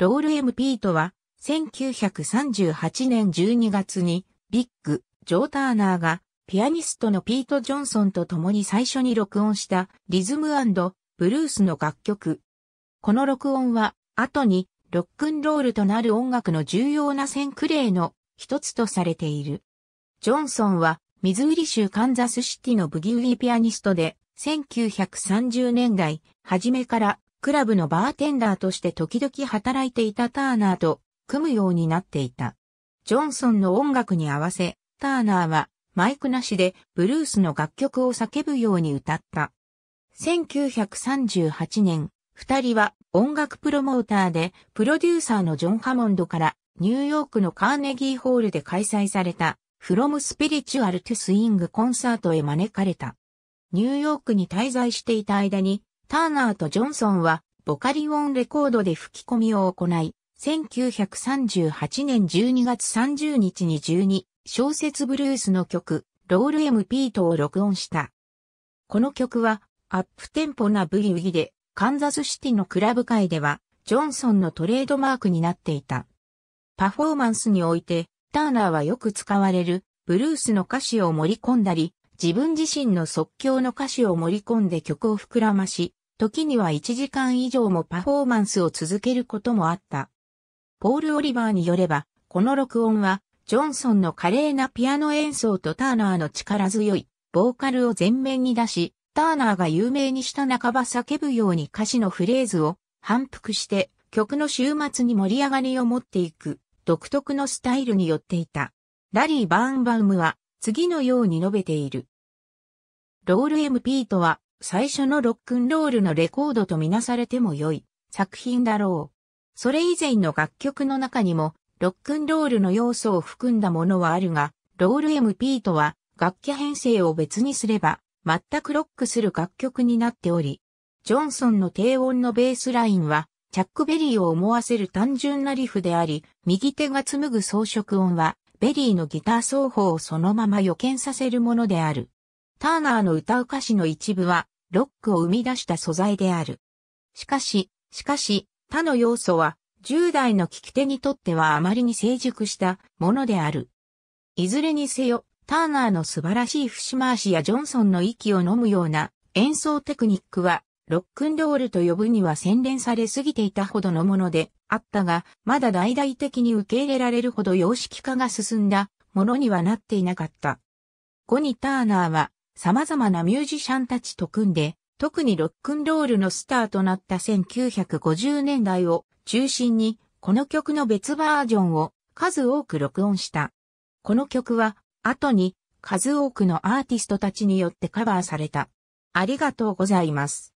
ロール MP とは、1938年12月に、ビッグ、ジョー・ターナーが、ピアニストのピート・ジョンソンと共に最初に録音したリズムブルースの楽曲。この録音は、後にロックンロールとなる音楽の重要な線クレーの一つとされている。ジョンソンは、ミズーリ州カンザスシティのブギウギピアニストで、1930年代、初めからクラブのバーテンダーとして時々働いていたターナーと組むようになっていた。ジョンソンの音楽に合わせ、ターナーはマイクなしでブルースの楽曲を叫ぶように歌った。1938年、二人は音楽プロモーターでプロデューサーのジョン・ハモンドからニューヨークのカーネギーホールで開催されたフロムスピリチュアルトゥスイングコンサートへ招かれた。ニューヨークに滞在していた間にターナーとジョンソンは、ボカリオンレコードで吹き込みを行い、1938年12月30日に12小説ブルースの曲、ロール MP とを録音した。この曲は、アップテンポなブギウギで、カンザスシティのクラブ界では、ジョンソンのトレードマークになっていた。パフォーマンスにおいて、ターナーはよく使われる、ブルースの歌詞を盛り込んだり、自分自身の即興の歌詞を盛り込んで曲を膨らまし、時には1時間以上もパフォーマンスを続けることもあった。ポール・オリバーによれば、この録音は、ジョンソンの華麗なピアノ演奏とターナーの力強い、ボーカルを前面に出し、ターナーが有名にした半ば叫ぶように歌詞のフレーズを反復して曲の終末に盛り上がりを持っていく独特のスタイルによっていた。ラリー・バーンバウムは次のように述べている。ロール MP とは最初のロックンロールのレコードとみなされても良い作品だろう。それ以前の楽曲の中にも、ロックンロールの要素を含んだものはあるが、ロール MP とは楽器編成を別にすれば、全くロックする楽曲になっており、ジョンソンの低音のベースラインは、チャックベリーを思わせる単純なリフであり、右手が紡ぐ装飾音は、ベリーのギター奏法をそのまま予見させるものである。ターナーの歌う歌詞の一部は、ロックを生み出した素材である。しかし、しかし、他の要素は、10代の聞き手にとってはあまりに成熟したものである。いずれにせよ、ターナーの素晴らしい節回しやジョンソンの息を飲むような演奏テクニックは、ロックンロールと呼ぶには洗練されすぎていたほどのものであったが、まだ大々的に受け入れられるほど様式化が進んだものにはなっていなかった。後にターナーは様々なミュージシャンたちと組んで、特にロックンロールのスターとなった1950年代を中心に、この曲の別バージョンを数多く録音した。この曲は、後に数多くのアーティストたちによってカバーされた。ありがとうございます。